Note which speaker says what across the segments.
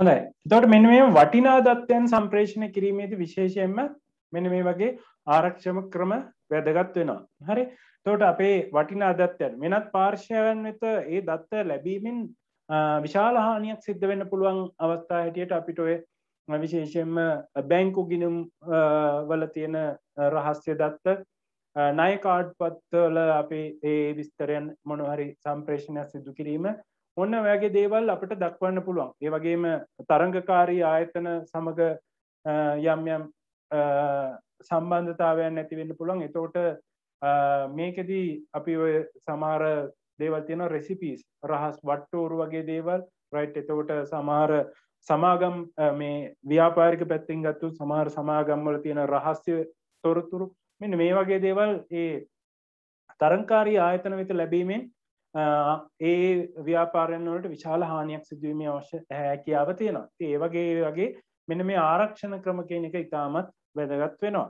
Speaker 1: හොඳයි තොට මෙ මේ වටිනා දත්වයන් සම්ප්‍රේෂණය කිරීමේද විශේෂයෙන්ම මෙන මේ වගේ ආරක්ෂම ක්‍රම වැදගත් වෙනවා හරි තොට අපේ වටිනා දත්වයන් වෙනත් පාර්ශයවන් වෙත ඒ දත්ත ලැබීමෙන් විශාලහානියක් සිද්ධ වෙන්න පුළුවන් අවස්ථා හැටියට අපිට ඔය විශේෂයෙන්ම බැංකු ගිනුම් වල තියෙන රහස්්‍ය දත්ත නයකාඩ් පත්වල අපේ ඒ විස්තරයන් මොනහරි සම්ප්‍රේෂණයක් සිදු කිරීම ඔන්න ඔයාගේ දේවල් අපට දක්වන්න පුළුවන් ඒ වගේම තරංගකාරී ආයතන සමඟ යම් යම් සම්බන්ධතාවයන් නැතිවෙන්න පුළුවන් එතෝට මේකෙදී අපි ඔය සමාර දේවල් තියෙන රෙසිපීස් රහස් වට්ටෝරු වගේ දේවල් රයිට් එතකොට සමාර සමාගම් මේ ව්‍යාපාරික පැත්තිෙන් ගත්තු සමාර සමාගම්වල තියෙන රහස්්‍ය තොරතුරු මෙන්න මේ වගේ දේවල් ඒ තරංකාරී ආයතන වෙත ලැබීමෙන් ඒ ව්‍යාපාරෙන් වලට විශාල හානියක් සිදුවීමේ අවශ්‍ය හැකියාව තියෙනවා ඒ වගේ වගේ මෙන මේ ආරක්ෂණ ක්‍රම කියන එක ඉතාමත් වැදගත් වෙනවා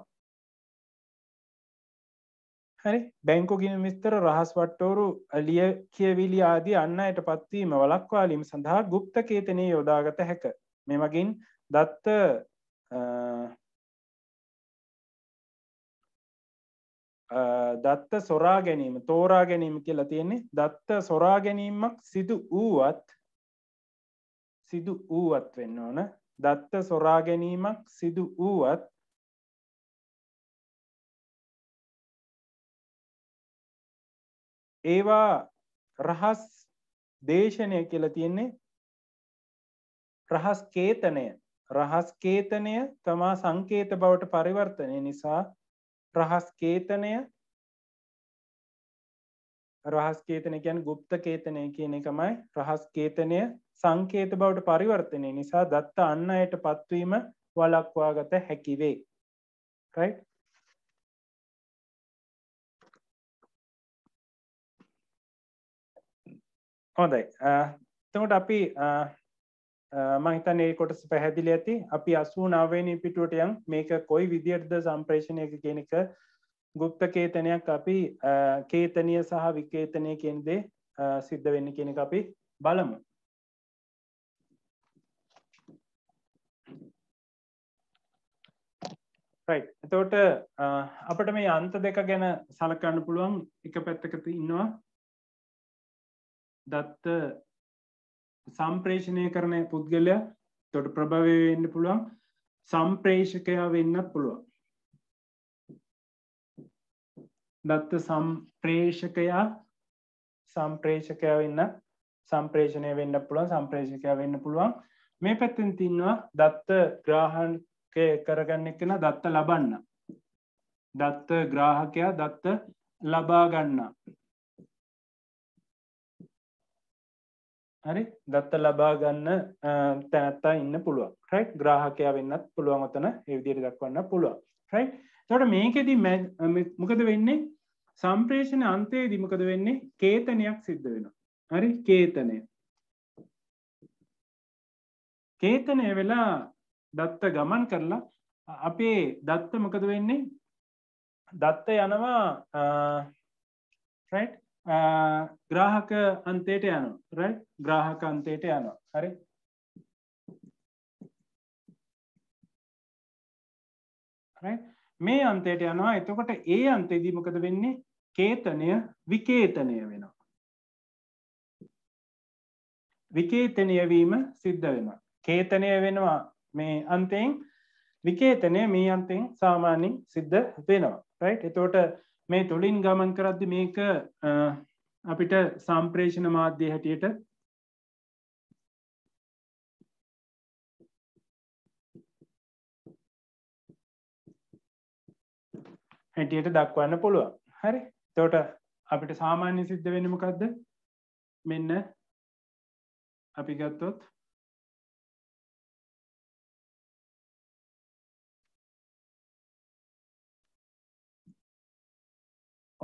Speaker 1: හරි බැංකු ගිනි මිස්තර රහස් වට්ටෝරු අලිය කියවිලි ආදී අන්න අයට පත්වීම වලක්වාලීම සඳහා ගුප්ත කේතනය යොදාගත හැක මෙමගින් දත්ත දත්ත සොරා ගැනීම තෝරා ගැනීම කියලා තියෙන්නේ දත්ත සොරා ගැනීමක් සිදු වූවත් සිදු වූවත් වෙන්න ඕන දත්ත සොරා ගැනීමක් සිදු වූවත් ඒවා රහස් දේශනය කියලා තියෙන්නේ රහස් කේතනය රහස් කේතනය තමා සංකේත බවට පරිවර්තනය නිසා රහස්කේතනය රහස්කේතන ගැන් ගුප්ත කේතනය කියන එකමයි රහස්කේතනය සංකේත බවට පරිවර්තනය නිසා දත්ත අන්න අයට පත්වීම වලක්වාගත හැකිවේ. right? හොඳයි එතකොට අපි මහිතන් ඒ කොටස පැහැදිලි ඇති අපි අසූ නවේනි පිටුවට යම් මේක කොයි විදියටද සම්ප්‍රේෂණයක කෙනෙක ගුප්ත කේතනයක් අපි කේතනය සහ විකේතනය කෙන්දේ සිද්ධ වෙන්න කෙනෙ අපි බලමු එතෝට අපට මේ අන්ත දෙක ගැන සලකන්න පුළුවන් එක පැත්තකති ඉන්නවා දත්ත සම්ප්‍රේෂණය කරන පුද්ගලයා තොට ප්‍රභවය වෙන්න පුළුවන් සම්ප්‍රේෂකයා වෙන්නත් පුළුවන් දත්ත සම්ප්‍රේෂකයා සම්ප්‍රේෂකයා වෙන්න සම්ප්‍රේෂණය වෙන්න පුළුවන් සම්ප්‍රේෂකයා වෙන්න පුළුවන් මේ පැත්තෙන් තින්නවා දත්ත ග්‍රාහන්කය කරගන්න කෙන දත්ත ලබන්න දත්ත ග්‍රාහකයා දත්ත ලබාගන්නා හරි දත්ත ලබා ගන්න තැනැත්තා ඉන්න පුළුව රයි් ග්‍රාහකයා වෙන්නත් පුළුවන් ඔතන එවිදිරි දක්වන්න පුළුව රයි් තොට මේකෙදී මොකද වෙන්නේ සම්ප්‍රේෂණ අන්තයේ දිමකද වෙන්නේ කේතනයක් සිද්ධ වෙනවා හරි කේතනය කේතනය වෙලා දත්ත ගමන් කරලා අපේ දත්ත මොකද වෙන්නේ දත්ත යනවා රයිට් ග්‍රාහක අන්තයට යනු රැ ග්‍රාහක අන්තයට යනවා හරි
Speaker 2: මේ අන්තයට යනවා එතකොට
Speaker 1: ඒ අන්තේදී මොකද වෙන්නේ කේතනය විකේතනය වෙනවා. විකේතනයවීම සිද්ධ වෙනවා. කේතනය වෙනවා මේ අන්තයෙන් විකේතනය මේ අන්තෙන් සාමාන්‍යින් සිද්ධ වෙනවා. එතෝට මේ තුළින් ගමන් කරද්දි මේක අපිට සම්ප්‍රේෂණ මාධ්‍ය හැටියට හැටියට දක්වන්න පුළුවන් හරි තෝට අපිට සාමාන්‍ය සිද්ධ වෙනමකක්ද මෙන්න අපි ගත්තොත්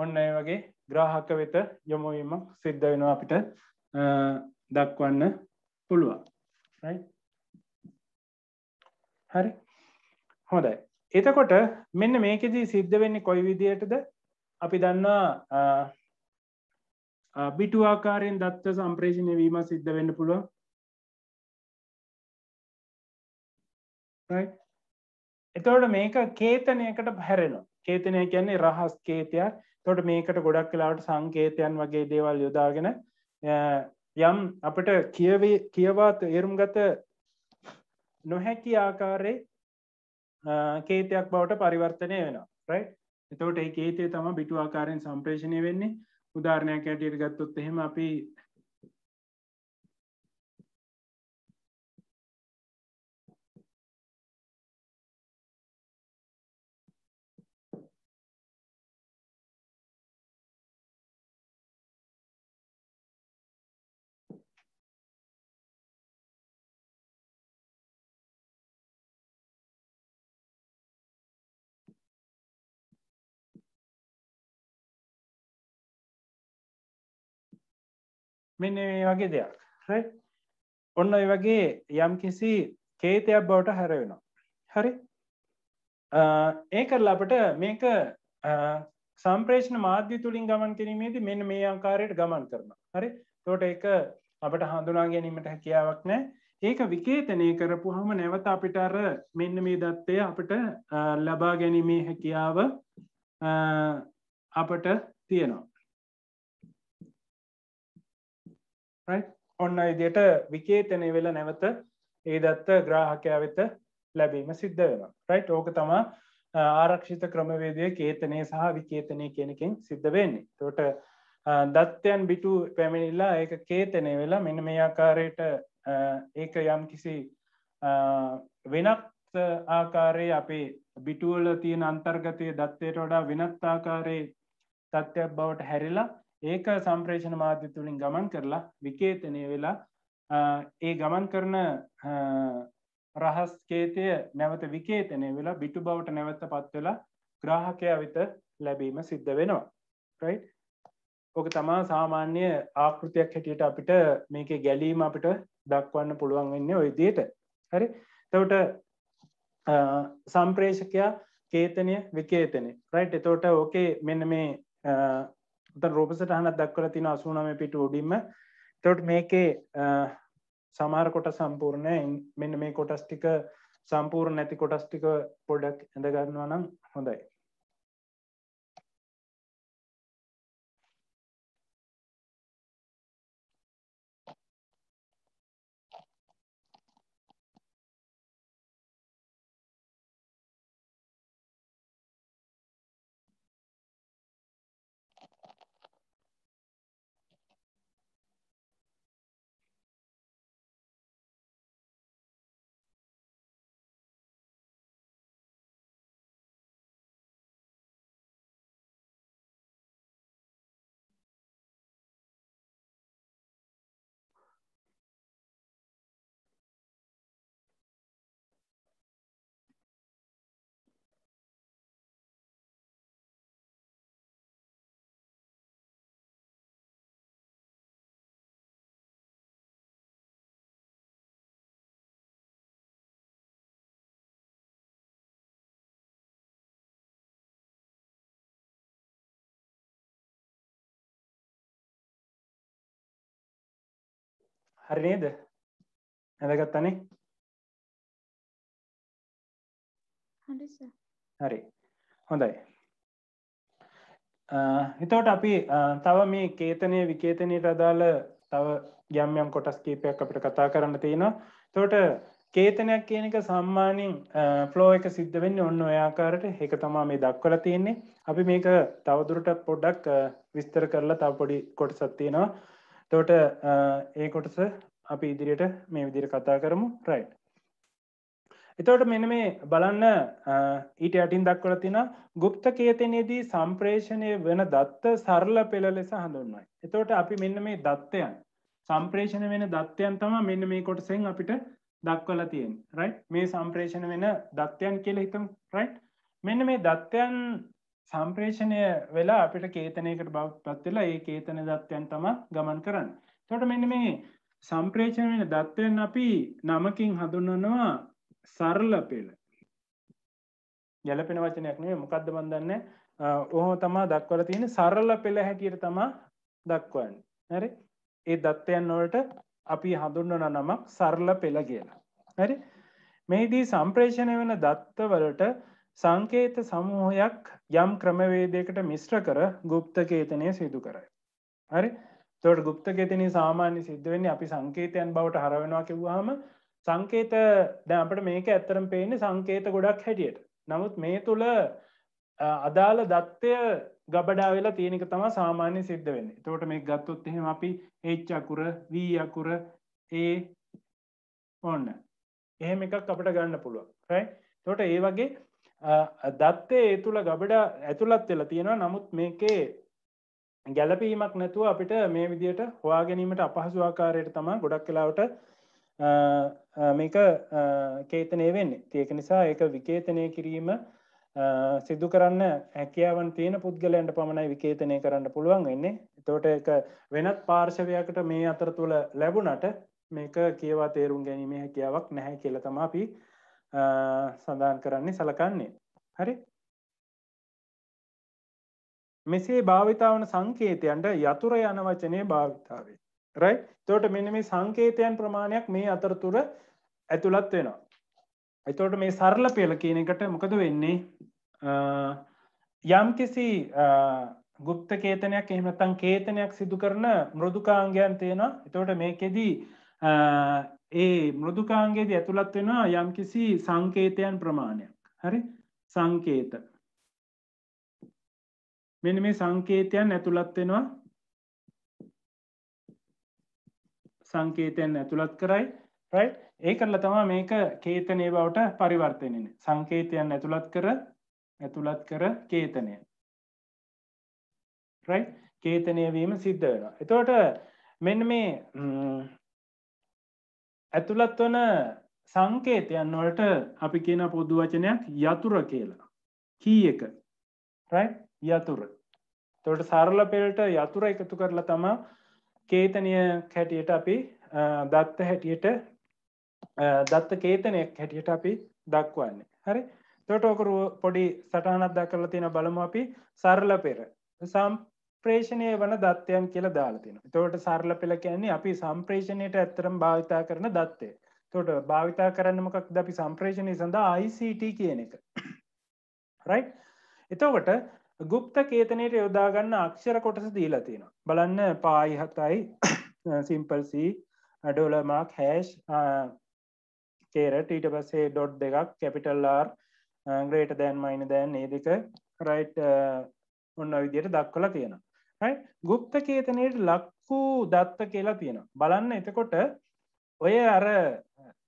Speaker 1: ඔන්න ඒ වගේ ග්‍රාහක වෙත යොමුවීමක් සිද්ධ වෙනවා අපිට දක්වන්න පුළුවන් හරි හොඳයි එතකොට මෙන්න මේකෙදී සිද්ධ වෙන්නේ කොයි විදියටද අපි දන්නා බිටු ආකාරයෙන් දත්ත සම්ප්‍රේෂණය වීම සිද්ධ වෙන්න පුළුවන් එතවට මේක කේතනයකට හැරෙනවා කේතනය කියන්නේ රහස් කේතයක් තොට මේකට ගොඩක් කලාට සංකේතයන් වගේ දේවල් යොදාගෙන යම් අපට කියව කියවා තේරුම් ගත නොහැකි ආකාරය කේතයක් බවට පරිවර්තනය වෙනවා රයි එතවට ඒ කේතය තම බිටු ආකාරයෙන් සම්ප්‍රේෂණය වෙන්නේ උදාරණයක් ඇටියට ගත්තොත් එහෙම අපි මෙන්න මේ වගේ දෙයක් ඔන්න ඔය වගේ යම් කිසි කේතයක් බවට හැරවෙනවා හරි ඒ කරලා අපට මේක සම්ප්‍රේෂණ මාධ්‍ය තුළින් ගමන් කිරීමේදී මෙන්න මේ ආකාරයට ගමන් කරන හරි තෝට එක අපට හඳුනා ගැනීමට හැකියාවක් නෑ ඒක විකේතනය කරපුහම නැවත අපිට අර මෙන්න මේ දත්තය අපට ලබා ගැනීමේ හැකියාව අපට තියෙනවා ඔන්න ඉදියට විකේතනය වෙල නැවත ඒ දත්ත ග්‍රාහකයා වෙත ලැබීම සිද්ධ වෙන රයිට් ඕක තමා ආරක්ෂිත ක්‍රමවේදය කේතනය සහ විකේතනය කෙනකින් සිද්ධ වෙන්නේ තොට දත්තයන් බිටු පැමිණිල්ලා ඒක කේතනය වෙලා මෙන මේ ආකාරයට ඒක යම් කිසි වෙනත් ආකාරයේ අපේ බිටුවල තියෙන අන්තර්ගතය දත්තයට වඩා වෙනත් ආකාරයේ තත්ත්වයක් බවට හැරිලා ඒක සම්ප්‍රේෂණ මාධ්‍ය තුළින් ගමන් කරලා විකේතනය වෙලා ඒ ගමන් කරන රහස්කේතය නැවත විකේතනය වෙලා බිටු බවට නැවත පත්වෙලා ග්‍රාහකය විත ලැබීම සිද්ධ වෙනවා රයි් ඕක තමා සාමාන්‍ය ආකෘතියක් හැටියට අපිට මේක ගැලීම අපිට දක්වන්න පුළුවන් වෙන්න ඔය දේට හරි තවට සම්ප්‍රේෂකයා කේතනය විකේතනය රයි් එතෝට ඕකේ මෙන්න මේ ත රූපසට හන දක්වල තින අසුනම පිට උඩින්ම තොට් මේකේ සමාර කොට සම්පූර්ණයෙන් මෙන්න මේ කොටස්ටික සම්පූර් නැති කොටස්ටික පොඩක් ඇඳගන්නවා නම් හොඳයි
Speaker 2: හරිනේද ඇඳගත්තනේ
Speaker 1: හරි හොඳයි හිතවට අපි තව මේ කේතනය විකේතනයට අදාළ තව යම්යම් කොටස් කීපයක් අපිට කතා කරන්න තියෙනවා තොට කේතනයක් කියන එක සම්මානින් ෆ්ලෝ එක සිද්ධ වෙන්න ඔන්න ඔයාකාරට එක තමා මේ දක්වල තියෙන්නේ අපි මේක තවදුරට පොඩ්ඩක් විස්තර කරලා තව පොඩි කොටසත් තියෙනවා තෝට ඒ කොටස අපි ඉදිරියට මේ විදිර කතා කරමු රයිට් එතවට මෙන මේ බලන්න ඊට අටින් දක්වල තින ගුප්ත කේතනයේදී සම්ප්‍රේෂණය වෙන දත්ත සරල පෙළ ලෙස හඳුන්වයි. එතවට අපි මෙන්න මේ දත්තයන් සම්ප්‍රේෂණ වෙන දත්වයන් තම මෙන්න මේ කොටසෙන් අපිට දක්වල තියෙන් රයි් මේ සම්ප්‍රේෂණ වෙන දත්වයන් කියල හිතම් රයි් මෙන්න මේ දත්වයන් සම්ප්‍රේෂණය වෙලා අපිට කේතනයකට බව පත්වෙලා ඒ කේතන දත්වයන් තම ගමන් කරන්න. තොට මෙන්න මේ සම්ප්‍රේෂණ වෙන දත්වයෙන් අපි නමකින් හඳුන්නනවා සරල පෙළ. ගැලපෙන වචනයක් නේ මොකක්ද බන්දන්න ඔහෝ තමා දක්වල තියෙන සරල පෙළ හැටියට තමා දක්වන්න. හැරි ඒ දත්තයන් වලට අපි හඳුන්වන නමක් සරල පෙළ කියලා. හැරි මේදී සම්ප්‍රේෂණය වෙන දත්තවලට සංකේත සමූහයක් යම් ක්‍රමවේදයකට මිශ්්‍ර කර ගුප්තකේතනය සිදු කරයි. හරි තොට ගුප්තකේතන සාමාන්‍ය සිද්ධවෙන්නේ අපි සංකේතයන් බවට හරවෙනවා කිව්වාම සංකේත දැපට මේක ඇත්තරම් පේන සංකේත ගොඩක් හැටියට. නමුත් මේ තුළ අදාළ දත්වය ගබඩා වෙලා තියෙනක තම සාමාන්‍ය සිද්ධ වෙන්න තෝට මේ ගත්තොත් එහෙම අපි ඒච්චකුර වී අකුර ඒ ඔන්න එහෙම එකක් අපට ගන්න පුළුවන් රයි තොට ඒ වගේ දත්තේ ඒ තුළ ගබඩ ඇතුළත් වෙලා තියෙනවා නමුත් මේකේ ගැලපීමක් නැතුව අපිට මේ විදියට හොයා ගැනීමට අපහසු ආකාරයට තමා ගොඩක් කලාවට මේක කේතනය වෙන්නේ තියක නිසා ඒක විකේතනය කිරීම සිදු කරන්න හැකියාවන් තියෙන පුද්ගලයන්ට පමණයි විකේතනය කරන්න පුළුවන් වෙන්නේ තෝට එක වෙනත් පාර්ශවයකට මේ අතර තුළ ලැබුණට මේක කියවා තේරුම් ගැනීම හැකියාවක් නැහැ කියල තමාපී සඳහන් කරන්නේ සලකන්නේ හරි මෙසේ භාවිතාවන සංකේතයන්ට යතුර යන වචනය භාවිතාවේ රයි තෝට මෙන මේ සංකේතයන් ප්‍රමාණයක් මේ අතරතුර ඇතුළත් වෙනවා. ඇතෝට මේ සරල පෙළ කියන එකට මොකද වෙන්නේ යම් කිසි ගුප්ත කේතනයක් එහෙමතන් කේතනයක් සිදු කරන මෘදුකාංගයන් තියෙනවා එතෝට මේකෙදී ඒ මෘදුකාංගේද ඇතුළත් වෙනවා යම් කිසි සංකේතයන් ප්‍රමාණයක් හරි සංකේත මෙන මේ සංකේතයන් ඇතුළත් වෙනවා සංකේතයන් ඇතුළත් කරයි රයි ඒ කරලා තමා මේක කේතනය බවට පරිවර්තයනෙන සංකේතයන් ඇතුළත් කර ඇතුළත් කර කේතනය රයි කේතනය වීම සිද්ධ වෙනවා එතවට මෙන්න මේ ඇතුළත් වන සංකේතයන් වලට අපි කියන පොදු වචනයක් යතුර කියලා කී එක යතුර තොට සරල පෙරට යතුර එකතු කරලා තම කේතනය හැටියට අපි දත්ත හැටියට දත්ත කේතනයක් හැටියට අපි දක්වන්නේ හරි තොට ඕකරු පොඩි සටහනත් දක්කරලා තියෙන බලමු අපි සරල පෙර සම් සම්ප්‍රේෂණය වන දත්වයන් කියලා දාලතින තෝට සරල පෙළ කියන්නේ අපි සම්ප්‍රේෂණයට ඇත්තරම් භාවිතා කරන දත්තේ තොට භාවිතා කරන්නමකක් ද අපි සම්ප්‍රේෂණය සඳහා ICT කියන එක රයි එතවට ගුප්ත කේතනයට යොදාගන්න අක්ෂර කොටස දීලා තියෙන බලන්න පායි හතයි සිම්පල්සී ඩෝලමක් හැෂ් කේරට ඊට පස්සේ ඩොට් දෙකක් කැපිටල්ලාර් ග්‍රේට දැන් මයින දැන් ඒ දෙක රයිට් uh, ඔන්න විදියට දක්වලා තියෙන ගුප්ත කේතනයට ලක්කූ දත්ත කියලා තියෙනවා බලන්න එතකොට ඔය අර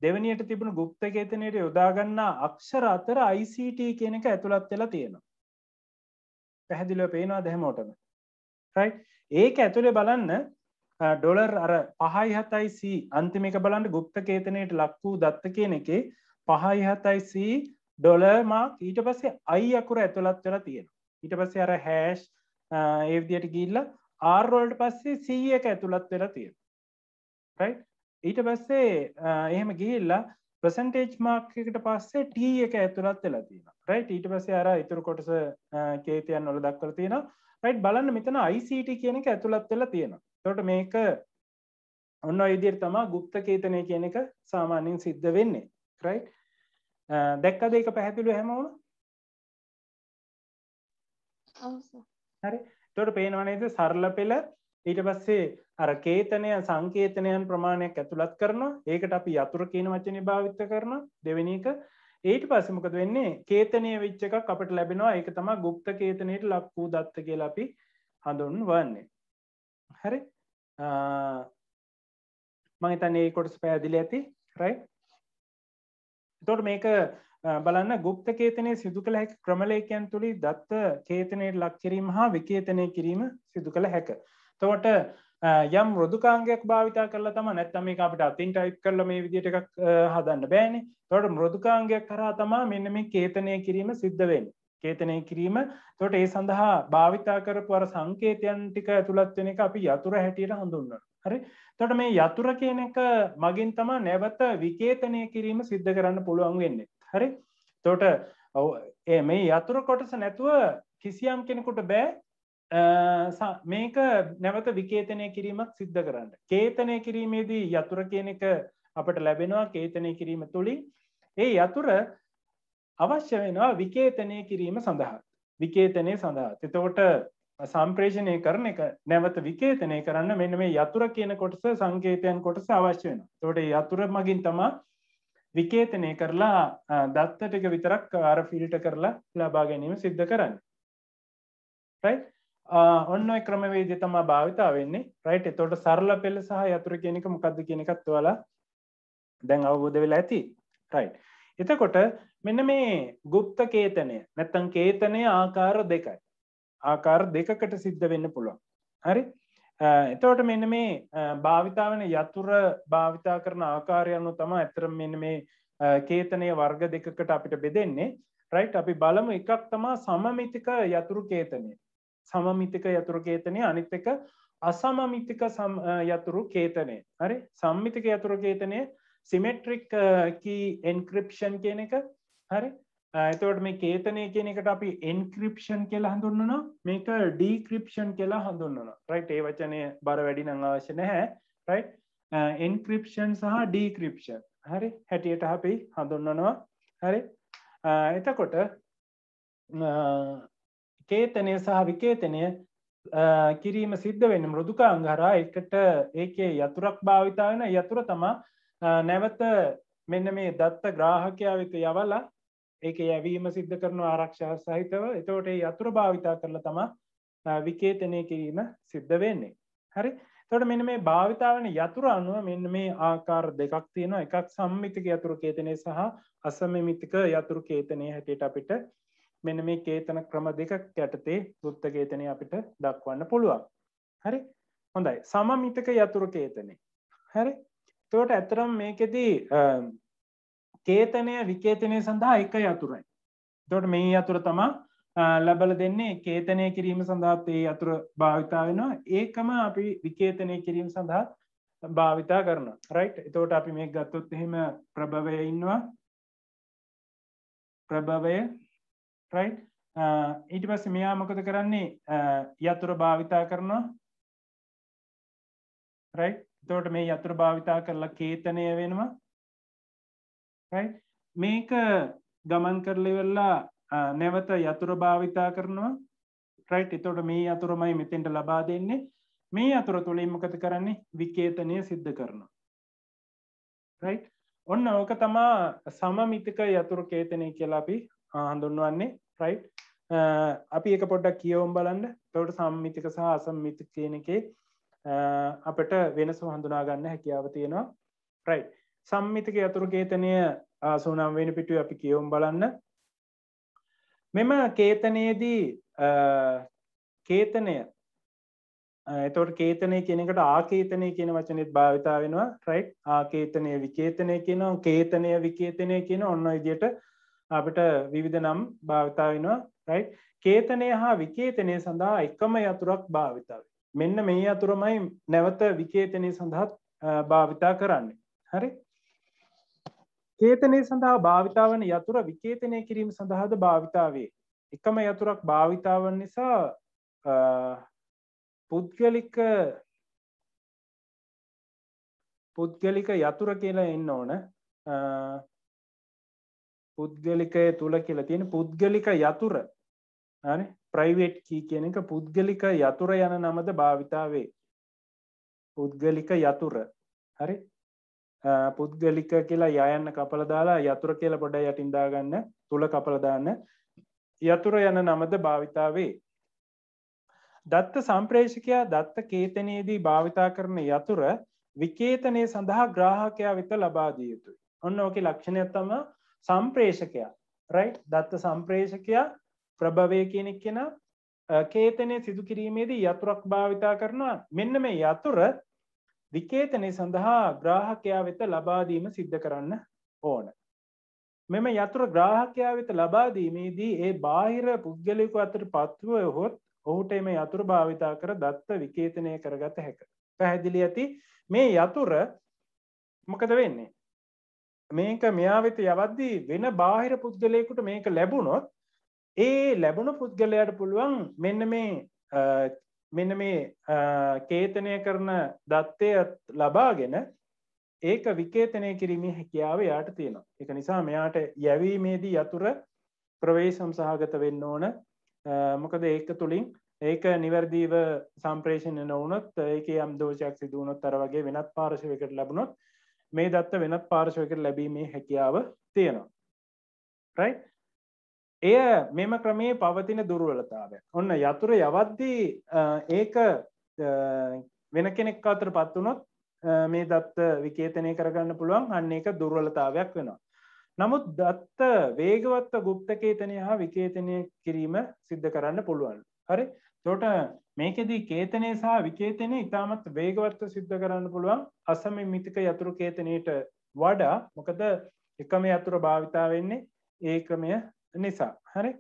Speaker 1: දෙවනියට තිබුණ ගුප්ත කේතනයට යොදාගන්නා අක්ෂර අතර ICT කියන එක ඇතුළත් වෙලා තියෙනවා පැහැදිලිව පේනවා දැහැමෝටම ඒක ඇතුළේ බලන්න ඩොලර් අර පහයි හතයිසි අන්තිමික බලන්න ගුප්ත කේතනයට ලක්වූ දත්ත කියන එකේ පහයි හතයිසි ඩොලර්මක් ඊට පස්සේ අයි අකුර ඇතුළත් වෙලා තියෙනවා ඊට පස්සේ අර හෑෂ් ඒ විදියට ගිල්ල ආර්රෝල්ඩ් පස්සේ සී එක ඇතුළත් වෙලා තිය ඊට පස්සේ එහෙම ගිල්ලා ප්‍රසන්ටේජ් මාර්කට පස්සේ ටී එක ඇතුළත් වෙලා තියෙන රයිට් ඊට පස්සේ අර ඉතුරු කොටස කේතයන් නොල දක්වල තියෙන රයිට් බලන්න මෙතන ICT කියන එක ඇතුළත් වෙලා තියෙන තොට මේක ඔන්න ඉදිර තමා ගුප්ත කේතනය කියන එක සාමාන්‍යෙන් සිද්ධ වෙන්නේ රයි් දැක්කද එක පැහැදිලු හැමවුණ හරි තොට පේනවනේද සරල පෙළ ඊට පස්සේ අර කේතනය සංකේතනයන් ප්‍රමාණයක් ඇතුළත් කරනවා ඒකට අපි යතුර කියන වචනය භාවිත කරන දෙවැනික ඊට පසමකද වෙන්නේ කේතනය විච්චක අපට ලැබෙනවා ඒක තම ගුප්ත කේතනයට ලක් වූ දත්ත කියලා අපි හඳුන් වන්නේ හරි මහිතන්නේ කොටස් පැදිලි ඇති රයි තොට මේක බලන්න ගුප්ත කේතනය සිදු කළ හැක ක්‍රමලේකයන් තුළි දත්ත කේතනයට ලක්කිරීම හා විකේතනය කිරීම සිදු කළ හැක. තවට යම් රොදුකාංගයක් භාවිතා කරලා තම නැත්තම මේ අපිට අතින් ටයිප් කරල මේ විදිට එකක් හදන්න බෑනේ තොට මෘදුකාංගයක් කරා තමා මෙන්න මේ කේතනය කිරීම සිද්ධවෙන්. කේතනය කිරීම තොට ඒ සඳහා භාවිතා කරපුවර සංකේතයන් ටික ඇතුළත්වෙන එක අපි යතුර හැටියට හඳුන්න. හරි තොට මේ යතුර කියන එක මගින් තමා නැවත විකේතනය කිරීම සිද්ධ කරන්න පුළුවන් වෙන්නේ. හරි තෝට ඔව ඒ මේ යතුර කොටස නැතුව කිසියම් කෙනෙකුට බෑ මේක නැවත විකේතනය කිරීමක් සිද්ධ කරන්න කේතනය කිරීමේදී යතුර කියන එක අපට ලැබෙනවා කේතනය කිරීම තුළින් ඒ යතුර අවශ්‍ය වෙනවා විකේතනය කිරීම සඳහා විකේතනය සඳහා එතකොට සම්ප්‍රේෂණය කරන එක නැවත විකේතනය කරන්න මෙන්න මේ යතුර කියන කොටස සංකේතයන් කොටස අවශ්‍ය වෙන තොට යතුර මගින් තමා විකේතනය කරලා දත්ත ටික විතරක් අර ෆිල්ට කරලා ලබා ගැනීම සිද්ධ කරන්න රයි ඔන්න ක්‍රමවේද තමා භාවිතා වෙන්නේ රයිට් එතොට සරල පෙළ සහ යතුර කියෙනෙක මොකක්ද කියෙනෙකත් වලා දැන් අවබෝධ වෙලා ඇති රයි් එතකොට මෙන්න මේ ගුප්ත කේතනය නැත්තන් කේතනය ආකාර දෙකයි ආකාර දෙකකට සිද්ධ වෙන්න පුළුවන් හරි එතවට මෙන්න මේ භාවිතාවන යතුර භාවිතා කරන ආකාරයන්නු තම ඇතරම් මෙන්න මේ කේතනය වර්ග දෙකකට අපිට බෙදෙන්නේ රයිට් අපි බලමු එකක් තමා සමමිතික යතුරු කේතනය සමමිතික යතුරු කේතනය අනිත් එක අසමමිතික යතුරු කේතනය හරි සම්මිතික යතුරු කේතනය සිමෙට්‍රික් එන්ක්‍රප්ෂන් කියන එක හරි ඇතවට මේ කේතනය කියන එකට අපි එන්ක්‍රපෂන් කියලා හඳුන්නන මේක ඩීක්‍රපෂන් කියලා හඳුන්නන රයිට් ඒ වචනය බර වැඩි නං අවශ්‍ය නැහැ රයි් එන්ක්‍රපෂන් සහ ඩීක්‍රපෂන් හරි හැටියට අපි හඳුන්නනවා හරි එතකොට කේතනය සහ විකේතනය කිරීම සිද්ධ වෙන මෘදුකාං හරා එකට ඒකේ යතුරක් භාවිතාවෙන යතුර තමා නැවත මෙන්න මේ දත්ත ග්‍රාහකයා වෙත යවලා ඒක යැවීම සිද්ධ කරන ආරක්ෂා සහිතව එතවට යතුර භාවිතා කරල තම විකේතනය කිරීම සිද්ධ වෙන්නේ. හරි තොට මෙන මේ භාවිතාවන යතුර අනුව මෙන්න මේ ආකාර දෙකක් තියෙන එකක් සම්මිතික යතුරු කේතනය සහ අසමමිතික යතුරු කේතනය හැටියට අපිට මෙන මේ කේතන ක්‍රම දෙක යටතේ බුත්ත කේතනය අපිට දක්වන්න පුළුවන්. හරි හොඳයි සමමිතක යතුරු කේතනය. හරි තෝට ඇතරම් මේකෙදී කේතනය විකේතනය සඳහා එක යතුරයි. තොට මේ අතුර තමා ලබල දෙන්නේ කේතනය කිරීම සඳහාත් ඒ අතුර භාවිතා වෙනවා ඒකම අපි විකේතනය කිරීම සඳහාත් භාවිතා කරන රයිට් එතෝට අපි මේ ගත්තොත් එහෙම ප්‍රභවය ඉන්නවා ප්‍රභවය රයි් ඊට පස්ස මෙයා මොකද කරන්නේ යතුර භාවිතා කරනවා රයි් තෝට මේ යතුර භාවිතා කරලා කේතනය වෙනවා මේක ගමන් කරලිවෙල්ලා නැවත යතුර භාවිතා කරනවා ට්‍රයිට් එතොට මේ අතුරමයි මෙතෙන්ට ලබා දෙන්නේ මේ අතුර තුළින්මකත කරන්නේ විකේතනය සිද්ධ කරනවා ඔන්න ඕක තමා සමමිතික යතුරු කේතනය කියලා අපි හඳුන්වන්නේ ්‍රයි් අපි එක පොඩ්ඩක් කියවම් බලන්න තවට සම්මිතික සහ අසම්මිති කියනකේ අපට වෙනස හඳුනාගන්න හැකියාව තියෙනවා ්‍රයි් සම්මිතික යතුරු කේතනය ආසුනම් වෙන පිටු අපි කියවම් බලන්න මෙම කේතනයේදී කේතනය එතොට කේතනය කෙනෙකට ආකේතනය කියන වචනෙත් භාවිතා වෙනවා ට්‍රයිට් ආකේතනය විකේතනය කියන කේතනය විකේතනය කියන ඔන්න ඉදියට අපට විවිධ නම් භාවිතා වෙනවා රයි් කේතනය හා විකේතනය සඳහා එකම යතුරක් භාවිතාව මෙන්න මේ අතුරමයි නැවත විකේතනය සඳහත් භාවිතා කරන්නේ හරි කේතනය සඳහා භාවිතාවන යතුර විකේතනය කිරීම සඳහාද භාවිතාවේ එකම යතුරක් භාවිතාවන් නිසා පුද්ගලික පුද්ගලික යතුර කියලා එන්න ඕන පුද්ගලිකය තුළ කියලා තියෙන පුද්ගලික යතුර ප්‍රයිවේට් කී කියන එක පුද්ගලික යතුර යන නමද භාවිතාවේ පුද්ගලික යතුර හරි පුද්ගලික කියලා යයන්න කපල දාලා යතුර කියල පොඩ යටින්දාගන්න තුළ කපලදාන්න යතුර යන නමද භාවිතාවේ. දත්ත සම්ප්‍රේෂකයා දත්ත කේතනයේදී භාවිතා කරන යතුර විකේතනය සඳහා ග්‍රාහකයා වෙත ලබාදිය යුතුයි. ඔන්න ඕක ලක්ෂණයත්තම සම්ප්‍රේෂකයා රයි් දත්ත සම්ප්‍රේෂකයා ප්‍රභවය කෙනෙක් කෙන කේතනය සිදු කිරීමේදී යතුරක් භාවිතා කරනවා මෙන්න මේ යතුර විකේතනය සඳහා ග්‍රාහකයා වෙත ලබාදීම සිද්ධ කරන්න ඕන. මෙම යතුර ග්‍රාහකයා වෙත ලබාදීමේදී ඒ බාහිර පුද්ගලයකු අතර පත්ව හොත් ඔහුට එම යතුර භාවිතා කර දත්ත විකේතනය කරගත හැක. පැහැදිලි ඇති මේ යතුර මොකද වෙන්නේ. මේක මෙයා වෙත යවද්දී වෙන බාහිර පුද්ගලයකුට මේක ලැබුණොත් ඒ ලැබුණු පුද්ගලයට පුළුවන් මෙන්න මේ මෙන මේ කේතනය කරන දත්තය ලබාගෙන ඒක විකේතනය කිරීමේ හැකියාව යාට තියෙනවා එක නිසා මෙයාට යැවීමේදී යතුර ප්‍රවේශම් සහගත වෙන්න ඕන මොකද ඒක තුළින් ඒක නිවැරදිීව සම්ප්‍රේෂණ නොවනොත් ඒක යම් දෝෂයක් සිදුවනොත් තර වගේ වෙනත් පාර්ශවකට ලැබුණොත් මේ දත්ත වෙනත් පාර්ශවකට ලැබීමේ හැකියාව තියෙනවා රයි එය මෙම ක්‍රමේ පවතින දුර්වලතාවය ඔන්න යතුර යවද්දී ඒක වෙන කෙනෙක් අතර පත් වුනොත් මේ දත්ත විකේතනය කරගන්න පුළුවන් අන්න එක දුර්වලතාවයක් වෙනවා නමුත් දත්ත වේගවත්ව ගුප්තකේතනය හා විකේතනය කිරීම සිද්ධ කරන්න පුළුවන් හරි තොට මේකෙදී කේතනය සහ විකේතනය ඉතාමත් වේගවත්ව සිද්ධ කරන්න පුළුවන් අසම මිතික යතුරු කේතනයට වඩා මොකද එකම යතුර භාවිතා වෙන්නේ ඒක්‍රමය නිසා හරි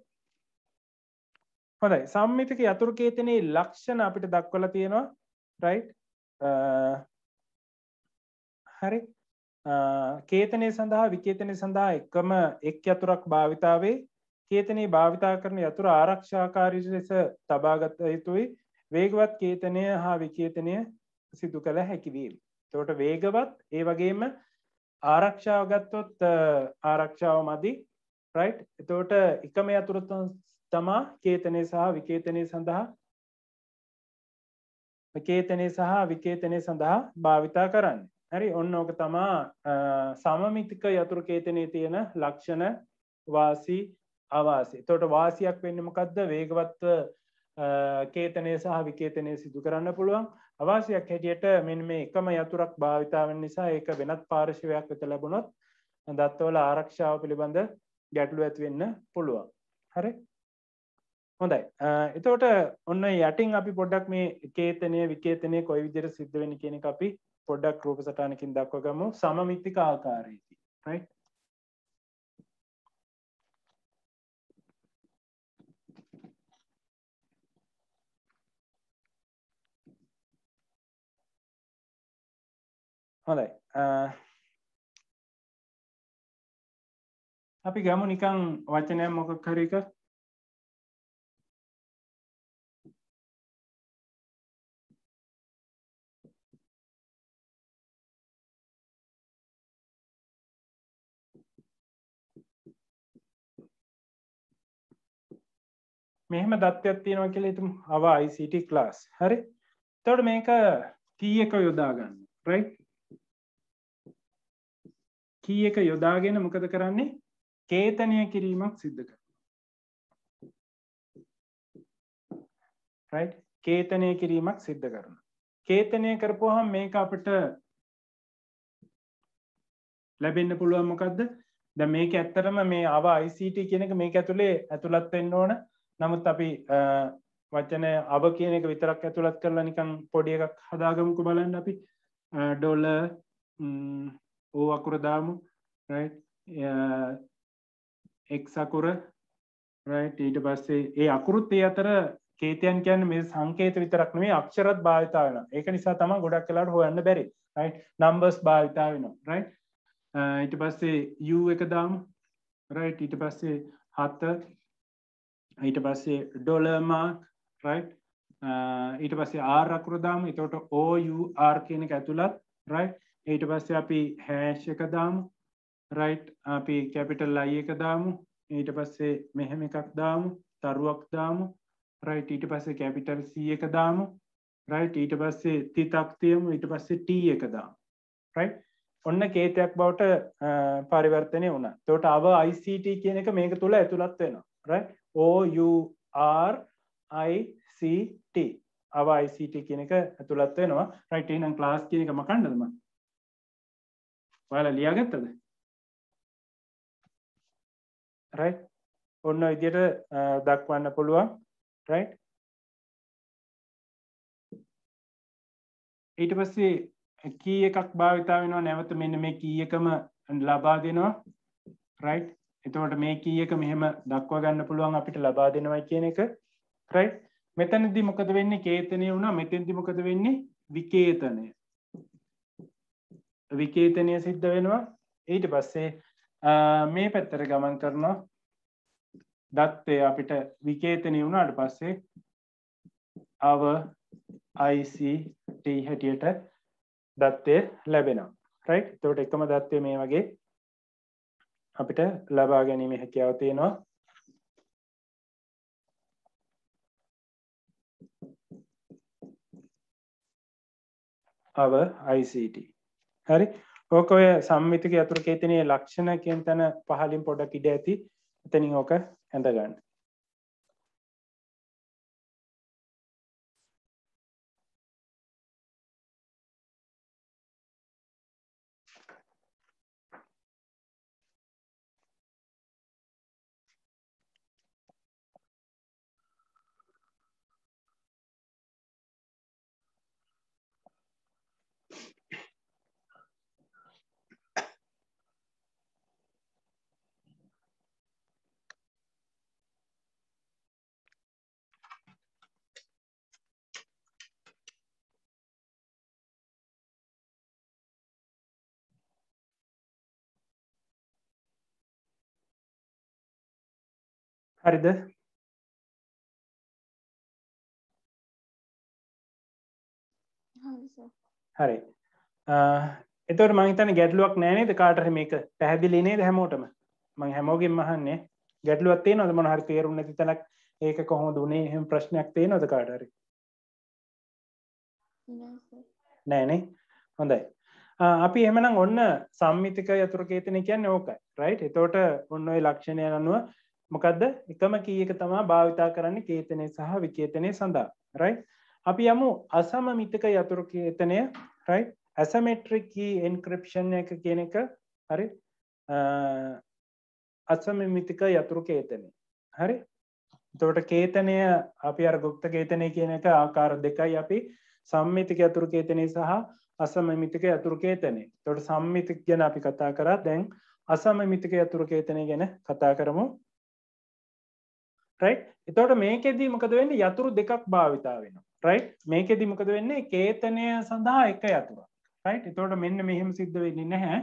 Speaker 1: හොඳයි සම්මිතික යතුරුකේතනයේ ලක්ෂණ අපිට දක්වල තියෙනවා රයි් හරි කේතනය සඳහා විකේතනය සඳහා එකම එක් යතුරක් භාවිතාවේ කේතනයේ භාවිතා කරන යතුර ආරක්ෂාකාරි ලෙස තබාගත යුතුයි වේගවත් කේතනය හා විකේතනය සිදු කළ හැකිවීම. තොට වේගවත් ඒ වගේම ආරක්ෂාව ගත්තොත් ආරක්ෂාව මදි රයි් එතවට එකම අතුරත තමා කේතනය සහ විකේතනය සඳහා කේතනය සහ විකේතනය සඳහා භාවිතා කරන්න හැරි ඔන්න ඕක තමා සමමිතික යතුරු කේතනය තියෙන ලක්ෂණ වාසි අවාසි තොට වාසියක් වෙන්නමකක්ද වේගවත්ව කේතනය සහ විකේතනය සිදු කරන්න පුළුවන් අවාසියක් හැටියට මෙන් මේ එකම යතුරක් භාවිතාවන් නිසා ඒක වෙනත් පාර්ශවයක් වෙත ලැබුණොත් දත්වල ආරක්ෂාව පිළිබඳ ගැටලු ඇතිවෙන්න පුළුවන් හරි හොඳයි එතවට ඔන්න යටටින් අපි පොඩ්ඩක් මේ කේතනය විකේතනය කොයි විදිර සිද්ධවෙනි කියෙනෙ අපි පොඩ්ඩක් රූප සටානකින් දක්වගම සමමිත්තික ආකාරයේදී රයි
Speaker 2: හොඳයි අපි ගමු නිකං වචනය මොකක් හරික
Speaker 1: මෙහම දත්වයක් තියෙනවා කියල තුම් අවයි සිට ලාස් හරි තොට මේක කීයක යොදාගන්න රයි කීයක යොදාගෙන මොකද කරන්නේ කේතනය කිරීමක් සිද්ධ කර කේතනය කිරීමක් සිද්ධ කරන කේතනය කරපුහම් මේක අපට ලැබෙන්න්න පුළුවන් මොකක්ද ද මේක ඇත්තරම මේ අවා ICT කියනක මේක ඇතුළේ ඇතුළත්වෙන්න ඕන නමුත් අපි වචනය අව කියනක විතරක් ඇතුළත් කරලා නිකං පොඩිය එකක් හදාගමුකු බලන්න අපි ඩොල්ල ඕ අකුරදාමු එක් සකුර ඊට පස්සේ ඒ අකුරුත් ඒ අතර කේතයන් කියන්න මේ සංකේත විතරක් මේ අක්ෂරත් භාවිතා වෙන ඒක නිසා තම ගොඩක් කලාට හොයන්න බැරි නම්බස් භාවිතා වෙන රයි uh, ඊට පස්සේ යු එක දාම් රයි ඊට පස්සේ හත්ත ඊට පස්සේ ඩොලමාක් රයි uh, ඊට පස්සේ ආරකුරදාම එතවට ඕUR කියන එක ඇතුළත් රයි ඊට පස්සේ අපි හෑෂ් එක දාමු රයි් අපි කැපිටල් අයි එක දාමු ඊට පස්සේ මෙහෙම එකක් දාමු තරුවක් දාමු රයි් ඊට පස්සේ කැපිටල් සී එක දාමු රයි් ඊට පස්සේ තිතක්තියමු ඊට පස්සේ ටී එක දාම් රයි් ඔන්න කේතයක් බවට පරිවර්තනය වුණ තොට අව ICT කියන එක මේක තුළ ඇතුළත් වෙනවා රයිෝURICT අව ICT කියන එක ඇතුළත් වෙනවා රයිටනම් ලාස් කියන එක මකණ්ඩදම ඔයාලා ලියාගත්තද
Speaker 2: රයි ඔන්න විදියට දක්වන්න පුළුවන් රයි
Speaker 1: ඊට පස්සේ කී එකක් භාවිතා වෙනවා නැවත මෙන්න මේ කී එකම ලබා දෙනවා රයි් එතවට මේ කී එක මෙහෙම දක්වා ගන්න පුළුවන් අපිට ලබා දෙනවා කියන එක රයි් මෙතැනදි මොකද වෙන්නේ කේතනය වුණා මෙතෙන්දි මොකද වෙන්නේ විකේතනය විකේතනය සිද්ධ වෙනවා ඊට පස්සේ මේ පැත්තර ගමන් කරනවා දත්තය අපිට විකේතනය වුණාට පස්සේ අව ICT හැටියට දත්තය ලැබෙනවා රයි් තවට එකම දත්වය මේ වගේ අපිට ලබා ගැනීම හැකියාව තියෙනවා අව ICT හරි ඕක ඔය සම්මිතික ඇතුර කේතනය ලක්ෂණ කියෙන් තැන පහලින් පොඩක් ඉඩ ඇති එතනින් ඕක ඇඳගන්න හරිද හරි එතවට මහිතන ගැටලුවක් නෑනේද කාටර මේක පැහැදිලි නේද හැමෝටම මං හැමෝගෙන් මහන්නේ ගැටලුවත්තේ නොද මොන හරි තේරුම් නැති තැනක් ඒක කොහොම දුනේ එහෙම ප්‍රශ්නයක් තේ නොද කාටර නෑනේ හොඳයි අපි එමනම් ඔන්න සම්මිතික යතුර කේතන කියන්න ඕකයි රයි් එතෝට ඔන්න ඔයි ලක්ෂණය අනුව මොකදද එකම කියක තමා භාවිතා කරන්න කේතනය සහ විකේතනය සඳහා රයි අපි යමු අසම මිතක යතුරු කේතනය රයි ඇසමෙට්‍රික් එන්ක්‍රපෂන් එක කියන එක හරි අසම මිතික යතුරු කේතනය හරි තොට කේතනය අපි අර ගුක්ත කේතනය කියන එක ආකාර දෙකයි අපි සම්මිතික ඇතුරු කේතනය සහ අසම මිතික ඇතුරු කේතනය තොට සම්මිතික් ගැන අපි කතා කරා දැන් අසම මිතික ඇතුරු කේතනය ගැන කතා කරමු රයි් එතවට මේකෙදී මොකද වෙන්න යතුරු දෙකක් භාවිතා වෙන රයි් මේකෙදි මොකද වෙන්නේ කේතනය සඳහා එක යතුර රයි් එතවට මෙන්න මෙහෙම සිද්ධ වෙන්නේ නැහැ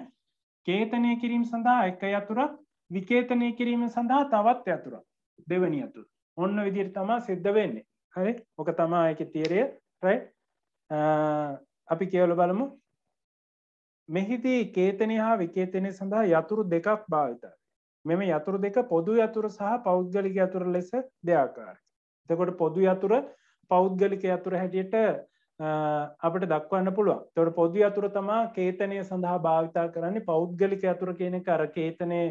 Speaker 1: කේතනය කිරීම සඳහා එක යතුරක් විකේතනය කිරීම සඳහා තවත් යතුරක් දෙවනි යතුර ඔන්න විදිර තමා සිද්ධ වෙන්නේ හරි ඕක තමා එක තේරය රයි් අපි කියවල බලමු මෙහිදී කේතනය හා විකේතනය සඳහා යතුරු දෙකක් භාවිතාව මෙම යතුරු දෙක පොදු යතුර සහ පෞද්ගලික යතුර ලෙස දෙයාකාර. තකොට පොදු යතුර පෞද්ගලික යතුර හැටියට අපට දක්වන්න පුළුවන් තොට පොදු අතුර තමා කේතනය සඳහා භාවිතා කරන්නේ පෞද්ගලික අතුර කියන කර කේතනය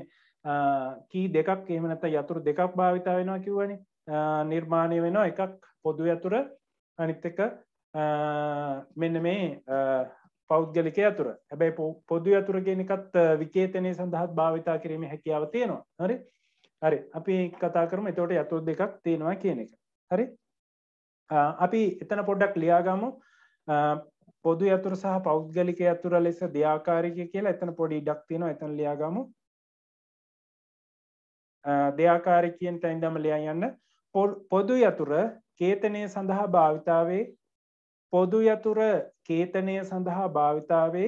Speaker 1: කී දෙකක් එහමනත යතුරු දෙකක් භාවිතා වෙනවා කිවනි නිර්මාණය වෙනවා එකක් පොදු ඇතුර අනිත් එක මෙන්න මේ පෞද්ගලික ඇතුර හැබැයි පොදු ඇතුර ගෙනකත් විකේතනය සඳහත් භාවිතා කිරීම හැකියාව තියෙනවා හරි හරි අපි කතා කරම එතවට ඇතුත් දෙකක් තියෙනවා කියන එක හරි අපි එතන පොඩ්ඩක් ලියාගමු පොදු ඇතුර සහ පෞද්ගලික ඇතුර ලෙස දෙයාකාරික කියලා එතන පොඩි ඉඩක් තියෙනවා එතන ලියාගමු දෙයාකාරිකයෙන් තැන්දම ලියා යන්න පොදු යතුර කේතනය සඳහා භාවිතාවේ පොදු යතුර කේතනය සඳහා භාවිතාවේ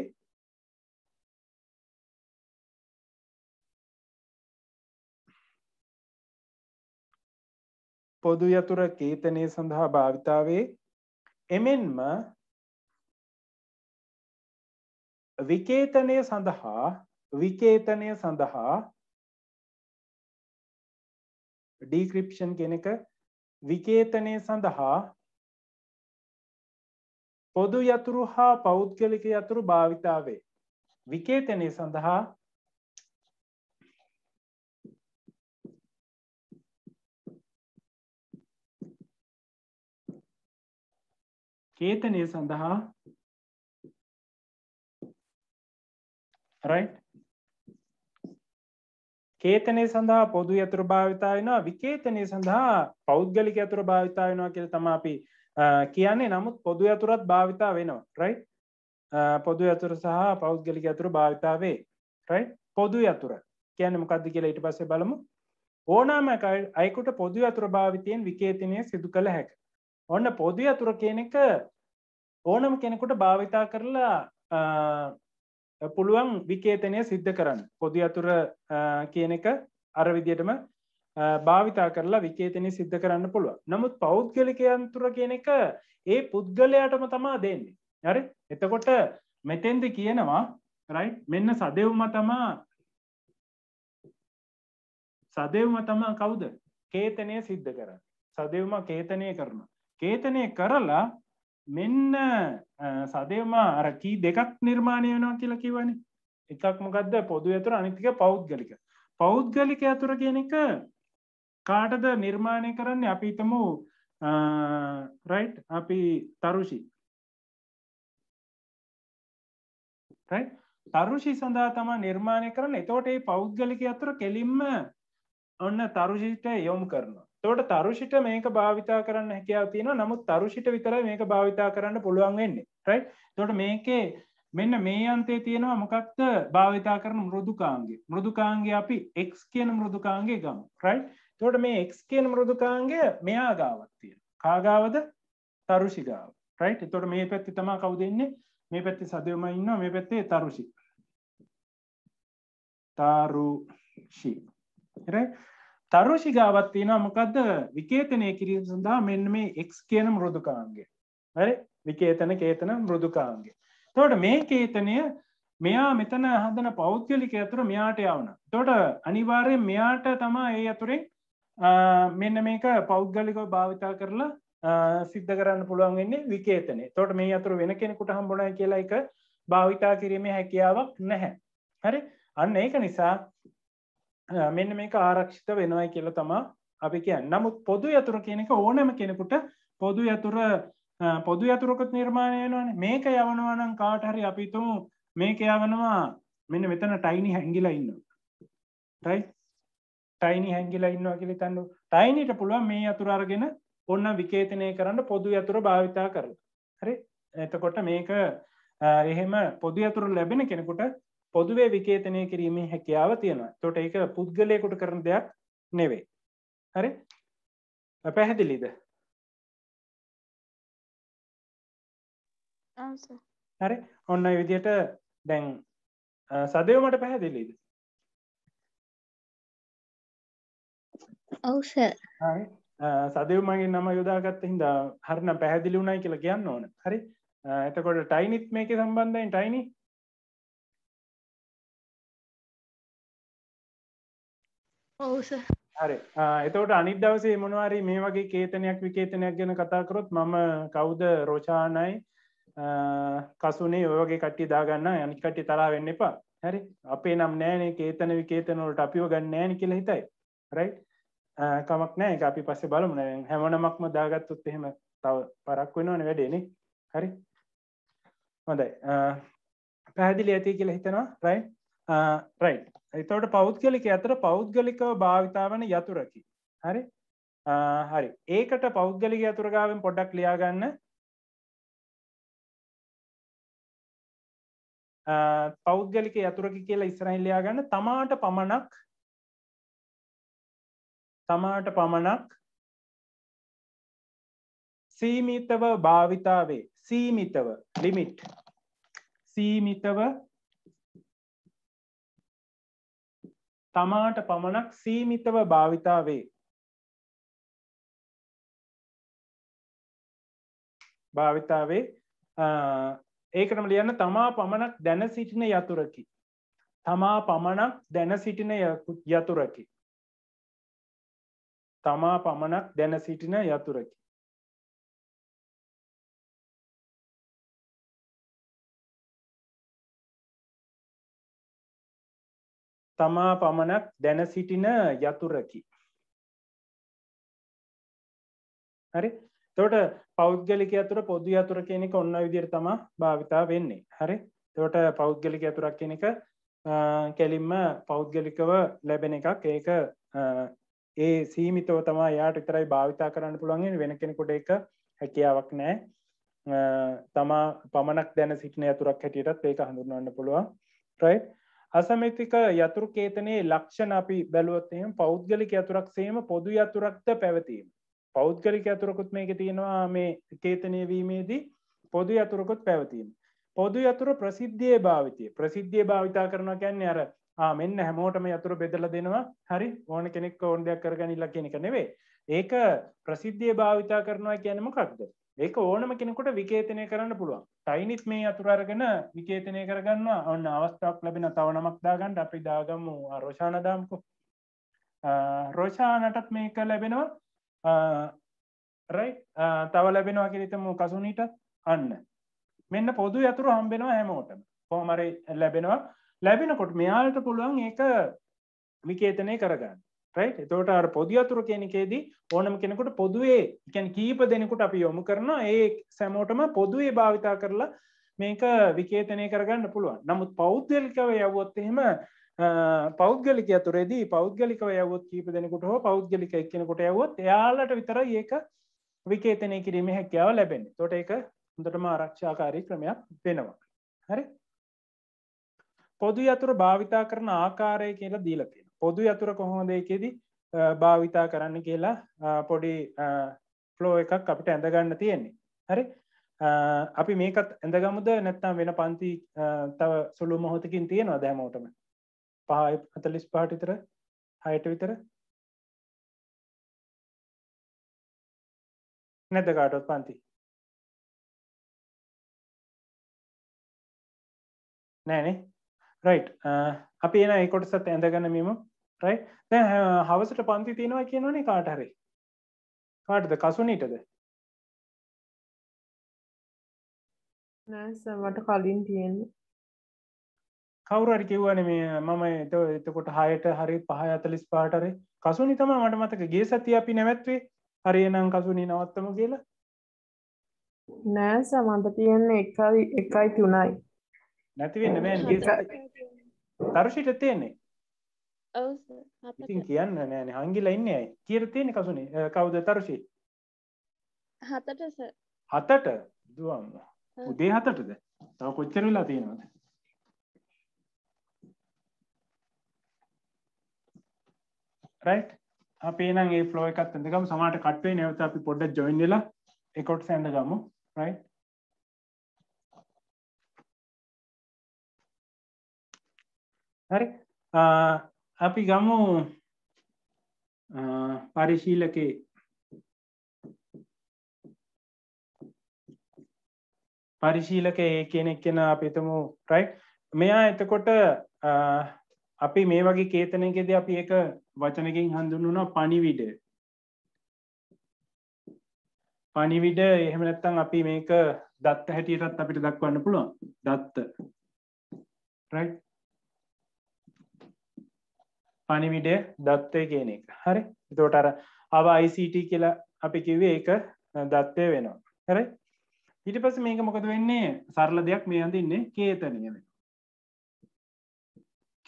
Speaker 2: පොදු යතුර කේතනය සඳහා භාවිතාවේ එමෙන්ම
Speaker 1: විකේතනය සඳහා විකේතනය සඳහා ඩීක්‍රිප්ෂන් කෙනෙක විකේතනය සඳහා පොදු යතුරු හා පෞද්ගලික යතුරු භාවිතාවේ විකේතනය සඳහා
Speaker 2: කේතනය සඳහා
Speaker 1: කේතනය සඳහා පොදු යතුර භාවිතා වෙනවා විකේතනය සඳහා පෞද්ගලික යතුර භාවිතා වෙනවා කියල තම අපි කියන්නේ නමුත් පොදු ඇතුරත් භාවිතා වෙනවා රයි පොදු ඇතුර සහ පෞද්ගලික ඇතුර භාවිතාවේ රයි පොදු ඇතුර කියන මොකක්ද කියලා ඉට පස්සේ බලමු ඕනාම අයකුට පොදු ඇතුර භාවිතයෙන් විකේතිනය සිදු කළ හැක ඔන්න පොදු ඇතුර කියනෙක ඕනම කෙනෙකුට භාවිතා කරලා පුළුවන් විකේතනය සිද්ධ කරන්න පොදු ඇතුර කියන එක අර විදියටම භාවිතා කරලා විකේතනය සිද්ධ කරන්න පුළුව නමුත් පෞද්ගලිකයන්තුර කියන එක ඒ පුද්ගලයාටම තමා දෙන්නේ හරි එතකොට මෙතෙන්ද කියනවා රයි මෙන්න සදෙව්ම තමා සදෙව්ම තමා කවුද කේතනය සිද්ධ කර සදෙව්ම කේතනය කරන කේතනය කරලා මෙන්න සදෙවම අරකී දෙකක් නිර්මාණය වෙනවා කියලා කිවනි එකක් මොකක්ද පොදු ඇතුර අනිතික පෞද්ගලික පෞද්ගලික ඇතුර කියන එක කාටද නිර්මාණය කරන්නේ අපි ඉතමු රයි් අපි තරුෂි තරුෂි සඳහා තමා නිර්මාණය කරන්න එතෝට ඒ පෞද්ගලික අතුර කෙලින්ම ඔන්න තරුෂිට යොම් කරනවා තෝට තරුෂිට මේක භාවිතා කරන්න හැකයාව තියෙන නමුත් තරුෂිට විතර මේක භාවිතා කරන්න පුළුවන් වෙන්නේ රයි තොට මේකේ මෙන්න මේ අන්තේ තියෙනවා මොකක්ද භාවිතා කරන මෘදුකාන්ගේ මෘදුකාන්ගේ අපි එක් කියන මෘදුකාන්ගේ ගම රයි් තොට මේ එක් කියන මෘදුකාන්ගේ මෙයා ගාවත් තියෙන කාගාවද තරුෂිගාව රයිට් තොට මේ පැත්ති තමා කවු දෙන්නේ මේ පැත්ති සදයම ඉන්න මේ පැත්තේ තරුෂි තරුෂි රයි තරුෂිගාවත් තියෙනවා මොකක්ද විකේතනය කිරීම සඳහා මෙන්න මේ එක් කියන මෘදුකාන්ගේ හරි විකේතන කේතන මෘදුකාන්ගේ තොට මේ චේතනය මෙයා මෙතන හදන පෞද්ගලික ඇතුර මෙයාට යවන. තොට අනිවාර්යෙන් මෙයාට තමා ඒ ඇතුරෙන් මෙන්න මේක පෞද්ගලිකව භාවිතා කරලා සිද්ධ කරන්න පුළුවන් වෙන්නේ විකේතනය තොට මේ අතුර වෙන කෙනෙකුට හම්බුණයි කියලා එක භාවිතා කිරීමේ හැකියාවක් නැහැ. හරි අන්න ඒක නිසා මෙන්න මේක ආරක්ෂිත වෙනවයි කියලා තමා අපි කියන්න නමුත් පොදු යතුර කියනෙක ඕනම කෙනෙකුට පොදු යතුර පොදු ඇතුරකුත් නිර්මාණය වෙනවාන මේක යවනවනම් කාටහරි අපිතුමු මේක යවනවා මෙන්න මෙතන ටයිනි හැංගිලා ඉන්න රයි ටයිනි හැංගිලා ඉන්නවා කියලි තන්නු ටයිනිට පුළුවන් මේ අතුරාරගෙන ඔන්න විකේතනය කරන්න පොදු ඇතුර භාවිතා කර හරි එතකොට මේක එහෙම පොදු ඇතුරු ලැබෙන කෙනෙකුට පොදුවේ විකේතනය කිරීමේ හැකියාව තියෙනවා තොට ඒක පුද්ගලයකුට කරන දෙයක් නෙවේ හරි පැහැදිලිද
Speaker 2: හරි ඔන්න විදියට
Speaker 1: දැන් සදයෝ මට පැහැදිලීද ඔවස සදව මගේ නම යොදාගත්ත හිදා හරන පැහැදිලි වුණයි කියලා කියන්න ඕන හරි එතකොට ටයිනිත් මේක සම්බන්ධයෙන් ටයිනි ඔවස හරි එතවට අනිත් දවසේ මොනවාරි මේ වගේ කේතනයක් විකේතනයක් ගැන කතාකරොත් මම කවුද රෝචානයි කසුනේ ඔයගේ කට්ටි දාගන්න යනිකට්ටි තරා වෙන්න එපා හැරි අපේ නම් නෑනේ කේතන විකේතනවලට අපිව ගන්න ෑන කියල හිතයි රයි කමක් නෑ එක අපි පස්සේ බලමුන හැමනමක්ම දාගත්තුත් එහෙම තව පරක් වෙනවන වැඩේනේ හරි හොඳයි පැහැදිලි ඇති කියලා හිතනවා රයි රයි එතවට පෞද්ගලික ඇතර පෞද්ගලිකව භාවිතාවන යතුරකි හරි හරි ඒකට පෞද්ගලික ඇතුරගාවෙන් පොඩ්ඩක්
Speaker 2: ලියාගන්න පෞද්ගලික යතුරකි කියලා ඉස්රයිල්ලයා ගන්න තමාට පමණක් තමාට පමණක්
Speaker 1: සීමිතව භාවිතාවේ සීමිතව ලිමිට් සීමිතව තමාට පමණක්
Speaker 2: සීමිතව භාවිතාවේ
Speaker 1: භාවිතාවේ ඒකනම ලියන්න තමා පමණක් දැන සිටින යතුරකි. තමා පමණක් දැන සිටින යතුරකි. තමා පමණක් දැන සිටින යතුරකි.
Speaker 2: තමා පමණක් දැන සිටින
Speaker 1: යතුරකි. හරි තොට පෞද්ගලික ඇතුර පොදු අතුර කෙනෙක ඔන්න විදිර තම භාවිතා වෙන්නේ හරි තොට පෞද්ගලික ඇතුරක් කෙනෙක කෙලින්ම පෞද්ගලිකව ලැබෙන එකක් ඒක ඒ සීමිතව තමා යාට තරයි භාවිතා කරන්න පුළුවන්ගෙන් වෙන කෙනෙකුට එක හැකියාවක් නෑ තමා පමණක් දැන සිටින ඇතුරක් හැටියටත් ඒක හඳුන්වන්න පුළුවන් ප්‍රයි් අසමතික යතුරු කේතනයේ ලක්ෂණ අපි බැලුවත්යම පෞද්ගලික ඇතුරක් සේම පොදු යතුරක්ද පැවතීම පෞද්ගලික ඇතුරකුත් මේක තියෙනවා මේ කේතනය වීමේදී පොදු ඇතුරකුත් පැවතිීම. පොදු ඇතුර ප්‍රසිද්ධිය භාවිතය ප්‍රසිද්ධිය භාවිතා කරන කැන්න අර මෙන්න හැමෝටම යතුර බෙදල දෙනවා හරි ඕන කෙනෙක් ඕන් දෙයක් කරගනිල්ල කෙනෙක නෙවේ. ඒක ප්‍රසිද්ධිය භාවිතා කරනවා කියනම කක්ද. ඒක ඕනම කෙනෙකුට විකේතනය කරන්න පුළුවන් තයිනිත් මේ අතුරගෙන විකේතනය කරගන්නවා ඔන්න අවස්ථාවක් ලැබෙන තව නමක්දාගන්ට අපි දාගම්මු රෝෂාණදාම්කු රෝෂාණටත් මේක ලැබෙනවා රයි uh, uh, තව ලැබෙනවා කිරිතම කසුනීට අන්න මෙන්න පොදු ඇතුරු හම්බෙනවා හැමෝටම පෝමර ලැබෙනවා ලැබෙනකොට මෙයාලට පුළුවන් ඒක විකේතනය කරගන්න රයි එතෝට අර පොදි අතුර කෙනෙකේදී ඕනම කෙනෙකුට පොදුවේ එකැන් කීප දෙනෙකුට අපි යොමු කරනවා ඒ සැමෝටම පොදුවේ භාවිතා කරලා මේක විකේතනය කරගන්න පුළුවන් නමුත් පෞද්ගලිකව යවොත් එහෙම පෞද්ගලික ඇතුරෙදී පෞද්ගලිකව යවොත් කීප දෙෙනකුට හෝ පෞද්ගලික එක්කෙනකොට යවොත් යාලට විතර ඒක විකේතනය කිරීම හැකියාව ලැබෙන තොට එක හොඳටම ආරක්ෂාකාරී ක්‍රමයක් වෙනවා හරි පොදු යතුර භාවිතා කරන ආකාරය කියලා දීලතිෙන පොදු යතුර කොහොමදයකෙදී භාවිතා කරන්න කියලා පොඩි ෆ්ලෝ එකක් අපිට ඇඳගන්න තියෙන්නේ හරි අපි මේකත් ඇඳගමුද නැත්තම් වෙන පන්ති තව සුළු මොහොතකින් තියෙනවා දැමෝටම පහයි හතලිස් පහට විතර හයට විතර
Speaker 2: නැද කාටොත් පන්ති
Speaker 1: නෑනේ රයිට් අපි එන එකොට සත් ඇඳගන්න මෙම රයි තැ හවසට පන්ති තියෙනවා කියනවනේ කාටහරේ කාටද කසුනීටද
Speaker 2: නෑ සමට කලින් තියෙන්නේ
Speaker 1: කවුරරි කිව්වන මේ මම එත එතකොට හයට හරි පහ අතලිස් පාටරේ කසුනි තම මට මතක ගේ සති අපි නැවැත්වේ හරි නම් කසුනි නවත්තම කියලා
Speaker 2: නෑ සමන්ත තියෙන්නේ එකයි එකයි තුනයි
Speaker 1: නැතිවෙන්න බෑ තරුෂිට තියෙන්නේ ඉතින් කියන්න නෑන හංගිලා ඉන්න ඇයි කියර තියෙන කසුනි කවුද තරුෂි හතට හතට දුවන්න උදේ හතටද තව කොච්චර වෙලා තියෙනවද රයිට් අපි නම් ඒ ෆ්ලෝ එකත් ඇඳගම සමට කට්වේ නැවත අපි පොඩ්ඩ ජොයින්ලා එකොට් සැඳ ගමු රයිට් හරි අපි ගමු පරිශීලකේ පරිශීලක ඒ කෙනෙක් කෙන අපිතමු ප්‍රයි් මෙයා එතකොට අපි මේ වගේ කේතනයගෙද අපි එක වචනකින් හඳුන්වන පනිවිඩ පනිවිඩ එහෙම නැත්තං අපි මේක දත්ත හැටියටත් අපිට දක්වන්න පුළුවන් දත්ත පනිවිඩය දත්වය කියන එක හරි තෝට අර අව ICT කියලා අපි කිවේ ඒක දත්වය වෙනවා හැරයි ඊට පස මේක මොකද වෙන්නේ සරල දෙයක් මේ අඳන්නේ කේතනයද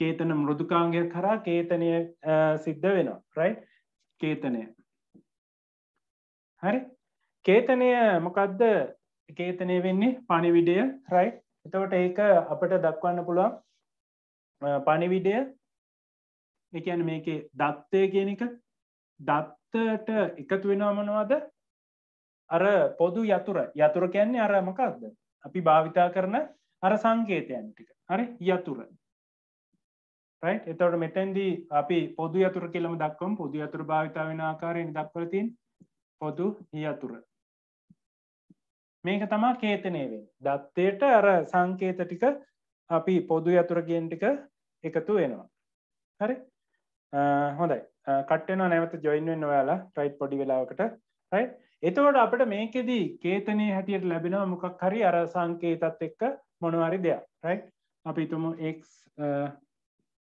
Speaker 1: කේතන මෘදුකාංගයක් හරා කේතනය සිද්ධ වෙනවා රයි කේතනය හරි කේතනය මොකක්ද කේතනය වෙන්නේ පණිවිඩය රයි එතවට ඒක අපට දක්වන්න පුළුවන් පණිවිඩය එකන මේක දත්තය කියන එක දත්තට එකතු වෙනවාමනවාද අර පොදු යතුර යතුර කැන්නේ අර මකක්ද අපි භාවිතා කරන අර සංකේතයන් ටික හරි යතුර රයි එතවට මෙතැන්දී අපි පොදු අතුර කියලම දක්වම් පොදු අතුර භාවිතාව වෙන ආකාරයෙන් දක්වලතින් පොදු හිය අතුර මේක තමා කේතනයවෙන් දත්තයට අර සංකේත ටික අපි පොදු අතුරගෙන් ටික එකතු වෙනවා හරි හොඳයි කට්ටන නැවත ජොයින්ෙන් ඔයාලා ට්‍රයි් පොඩි වෙලාවකට රයි එතවට අපට මේකෙදී කේතනය හැටියට ලැබෙනවා මොකක් හරි අර සංකේතත් එක්ක මොනවාරි දෙයක් රයි් අපි තුම එක්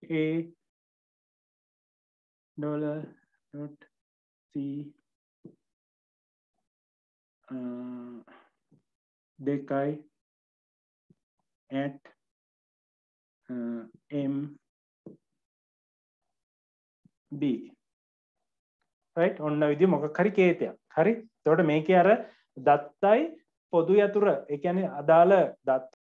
Speaker 1: a dollar
Speaker 2: dot c දෙකයි uh, at
Speaker 1: uh, m b right ඔන්න විදි මොකක් හරි කේතයක් හරි තොට මේක අර දත්තයි පොදු යතුර එකන අදාළ දත්